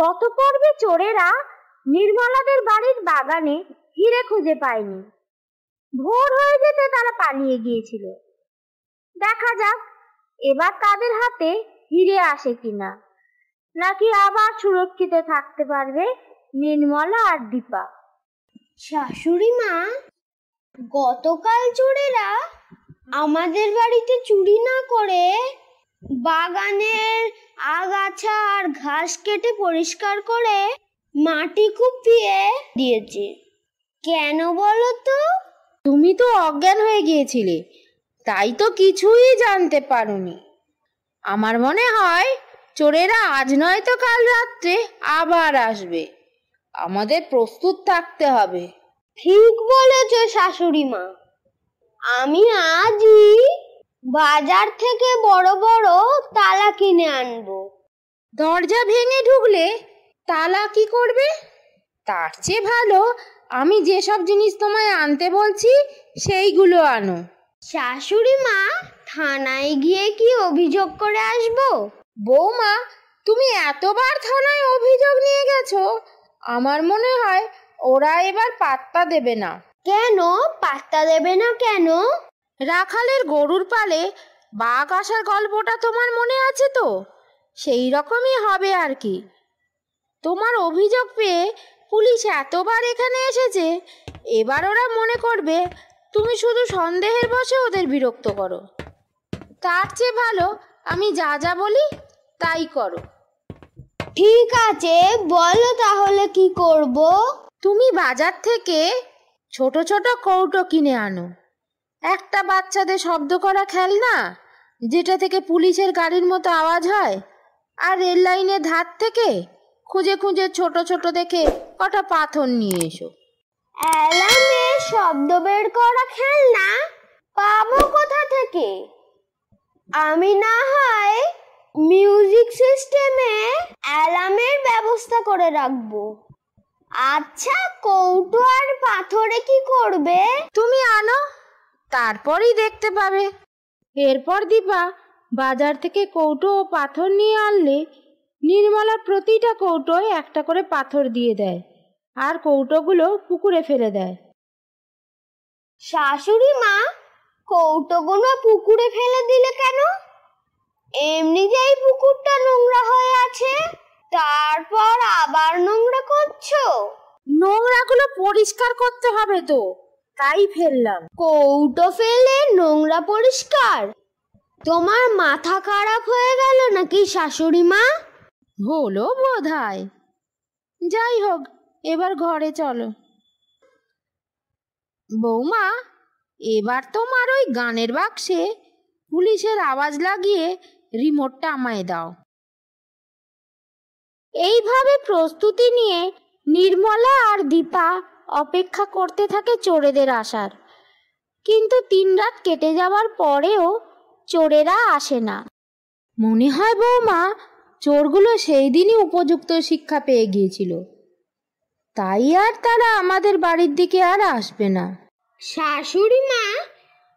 গত পর্বে চোরেরা নির্মলাদের বাড়ির বাগানে হিরে খুঁজে পায়নি ভোর হয়ে যেতে তারা পালিয়ে গিয়েছিল দেখা যাক এবার তাদের হাতে হিরে আসে কিনা নাকি আবার সুরক্ষিত থাকতে পারবে নির্মলা আর দীপা শাশুড়ি মা গতকাল চোরেরা আমাদের বাড়িতে চুরি না করে বাগানের আগাছা আর ঘাস কেটে পরিষ্কার করে মাটি কুপিয়ে দিয়েছি কেন বলো তো তুমি তো অজ্ঞান হয়ে গিয়েছিলে তাই তো কিছুই জানতে পারোনি আমার মনে হয় চোরেরা আজ নয় তো কাল রাত্রে আবার আসবে আমাদের প্রস্তুত থাকতে হবে ঠিক বলেছ শাশুড়ি মা আমি আজই বাজার থেকে বড় বড় তালা কিনে আনবো দরজা ভেঙে ঢুকলে তালা কি করবে তার চেয়ে ভালো আমি যেসব জিনিস তোমায় আনতে বলছি সেইগুলো আনো শাশুড়ি মা থানায় গিয়ে কি অভিযোগ করে আসবো বৌমা তুমি এতবার থানায় অভিযোগ নিয়ে গেছো আমার মনে হয় ওরা এবার পাত্তা দেবে না কেন পাত্তা দেবে না কেন রাখালের গরুর পালে বাঘ আসার গল্পটা তোমার মনে আছে তো সেই রকমই হবে আর কি তোমার অভিযোগ পেয়ে পুলিশ এতবার এখানে এসেছে এবার ওরা মনে করবে তুমি শুধু সন্দেহের বসে ওদের বিরক্ত করো তার চেয়ে ভালো আমি যা যা বলি তাই করো ঠিক আছে বলো তাহলে কি করব তুমি বাজার থেকে ছোট ছোট কৌটো কিনে আনো একটা বাচ্চাদের শব্দ করা খেলনা যেটা থেকে পুলিশের গাড়ির মতো আওয়াজ হয় আর রেল লাইনের ধার থেকে খুঁজে খুঁজে ছোট ছোট দেখে কটা পাথর নিয়ে এসো অ্যালার্মে শব্দ বের করা খেলনা পাবো কোথা থেকে আমি না হয় মিউজিক সিস্টেমে অ্যালার্মের ব্যবস্থা করে রাখবো আচ্ছা কৌটো আর পাথরে কি করবে তুমি আনো তারপরই দেখতে পাবে এরপর দীপা বাজার থেকে কৌটো ও পাথর নিয়ে আনলে নির্মলা প্রতিটা কৌটোয় একটা করে পাথর দিয়ে দেয় আর কৌটোগুলো পুকুরে ফেলে দেয় শাশুড়ি মা কৌটোগুলো পুকুরে ফেলে দিলে কেন এমনিতেই পুকুরটা নোংরা হয়ে আছে তারপর আবার নোংরা করছো নোংরাগুলো পরিষ্কার করতে হবে তো তাই ফেললাম কৌটো ফেলে নোংরা পরিষ্কার তোমার মাথা খারাপ হয়ে গেল নাকি শাশুড়ি মা হলো বোধ যাই হোক এবার ঘরে চলো বৌমা এবার তোমার ওই গানের বাক্সে পুলিশের আওয়াজ লাগিয়ে রিমোটটা আমায় দাও এইভাবে প্রস্তুতি নিয়ে নির্মলা আর দীপা অপেক্ষা করতে থাকে চোরেদের আসার কিন্তু তিন রাত কেটে যাওয়ার পরেও চোরেরা আসে না মনে হয় বৌমা চোরগুলো সেই দিনই উপযুক্ত শিক্ষা পেয়ে গিয়েছিল তাই আর তারা আমাদের বাড়ির দিকে আর আসবে না শাশুড়ি মা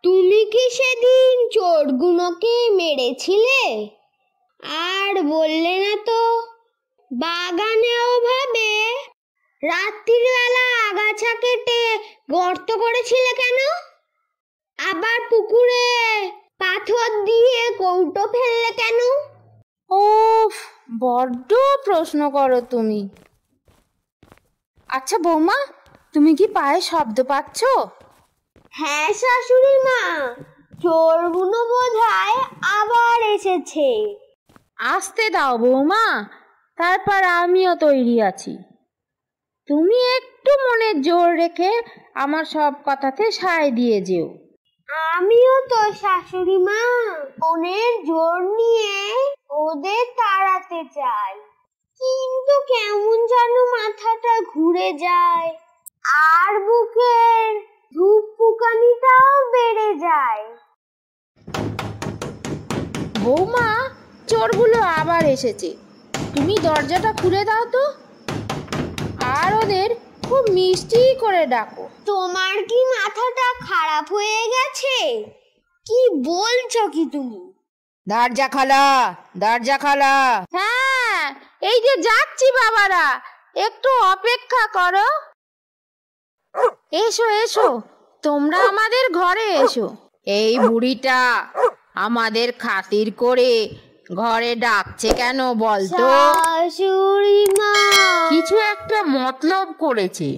তুমি কি সেদিন চোরগুলোকে মেরেছিলে আর বললে না তো বাগানে ওভাবে রাত্রিবেলা আগাছা কেটে গর্ত করেছিলে কেন আবার পুকুরে পাথর দিয়ে কৌটো ফেললে কেন ও বড্ড প্রশ্ন করো তুমি আচ্ছা বৌমা তুমি কি পায়ে শব্দ পাচ্ছ হ্যাঁ শাশুড়ি মা চোরগুলো বোধহয় আবার এসেছে আসতে দাও বৌমা তারপর আমিও তৈরি আছি তুমি একটু মনে জোর রেখে আমার সব কথাতে সায় দিয়ে যেও আমিও তো শাশুড়ি মা মনের জোর নিয়ে ওদের তাড়াতে চাই কিন্তু কেমন যেন মাথাটা ঘুরে যায় আর বুকের ধূপ ফুকানিটাও বেড়ে যায় বৌমা চোরগুলো আবার এসেছে তুমি দরজাটা খুলে দাও তো ওদের খুব মিষ্টি করে ডাকো তোমার কি মাথাটা খারাপ হয়ে গেছে কি বলছো কি তুমি দরজা খালা দরজা খালা হ্যাঁ এই যে যাচ্ছি বাবারা একটু অপেক্ষা করো এসো এসো তোমরা আমাদের ঘরে এসো এই বুড়িটা আমাদের খাতির করে ঘরে ডাকছে কেন বলতো কিছু একটা মতলব করেছে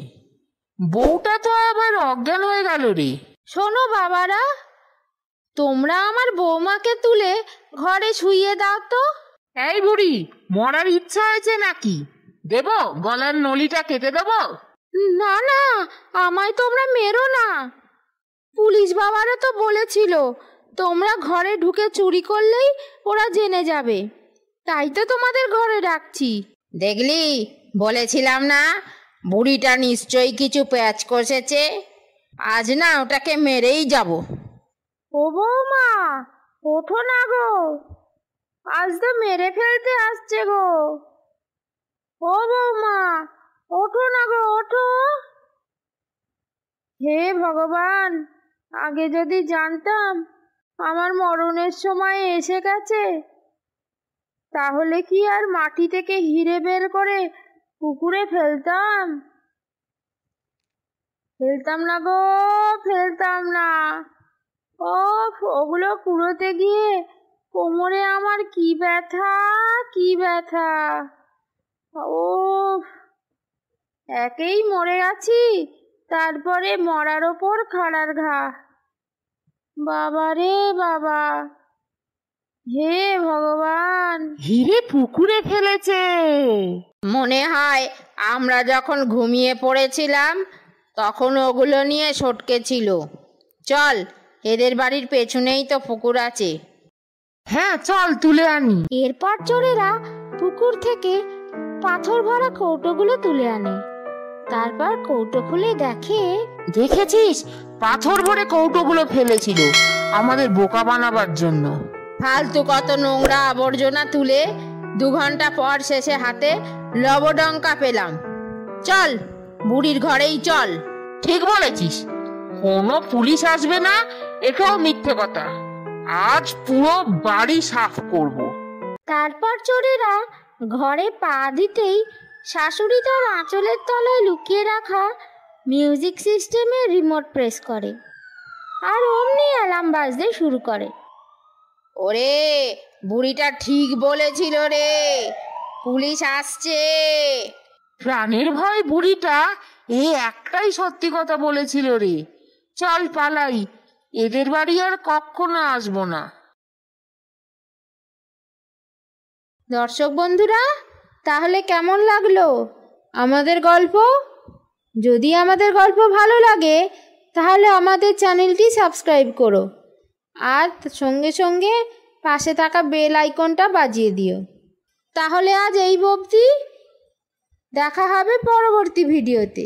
বউটা তো আবার অজ্ঞান হয়ে গেল রে শোনো বাবারা তোমরা আমার বৌমাকে তুলে ঘরে শুইয়ে দাও তো এই বুড়ি মরার ইচ্ছা হয়েছে নাকি দেব গলার নলিটা কেটে দেব না না আমায় তোমরা মেরো না পুলিশ বাবারা তো বলেছিল তোমরা ঘরে ঢুকে চুরি করলেই ওরা জেনে যাবে তাই তো তোমাদের ঘরে ডাকছি দেখলি বলেছিলাম না বুড়িটা নিশ্চয়ই কিছু প্যাচ কষেছে আজ না ওটাকে মেরেই যাব ও বৌমা ওঠো না গো আজ তো মেরে ফেলতে আসছে গো ও বৌমা ওঠো না গো ওঠো হে ভগবান আগে যদি জানতাম আমার মরণের সময় এসে গেছে তাহলে কি আর মাটি থেকে হিরে বের করে পুকুরে ফেলতাম ফেলতাম না গো ফেলতাম না ও ওগুলো কুড়োতে গিয়ে কোমরে আমার কি ব্যথা কি ব্যথা ও একেই মরে আছি তারপরে মরার ওপর খাড়ার ঘা বাবা রে বাবা হে ভগবান হিরে পুকুরে ফেলেছে মনে হয় আমরা যখন ঘুমিয়ে পড়েছিলাম তখন ওগুলো নিয়ে সটকে ছিল চল এদের বাড়ির পেছনেই তো পুকুর আছে হ্যাঁ চল তুলে আনি এরপর চোরেরা পুকুর থেকে পাথর ভরা কৌটোগুলো তুলে আনে তারপর কৌটো খুলে দেখে দেখেছিস পাথর ভরে কৌটোগুলো ফেলেছিল আমাদের বোকা বানাবার জন্য ফালতু কত নোংরা আবর্জনা তুলে দু ঘন্টা পর শেষে হাতে লবডঙ্কা পেলাম চল বুড়ির ঘরেই চল ঠিক বলেছিস কোনো পুলিশ আসবে না এটাও মিথ্যে কথা আজ পুরো বাড়ি সাফ করব তারপর চোরেরা ঘরে পা দিতেই শাশুড়ি তার আঁচলের তলায় লুকিয়ে রাখা মিউজিক সিস্টেমে রিমোট প্রেস করে আর অমনি অ্যালার্ম বাজতে শুরু করে ওরে বুড়িটা ঠিক বলেছিল রে পুলিশ আসছে প্রাণের ভয় বুড়িটা এ একটাই সত্যি কথা বলেছিল রে চল পালাই এদের বাড়ি আর কখনো আসবো না দর্শক বন্ধুরা তাহলে কেমন লাগলো আমাদের গল্প যদি আমাদের গল্প ভালো লাগে তাহলে আমাদের চ্যানেলটি সাবস্ক্রাইব করো আর সঙ্গে সঙ্গে পাশে থাকা বেল আইকনটা বাজিয়ে দিও তাহলে আজ এই অবধি দেখা হবে পরবর্তী ভিডিওতে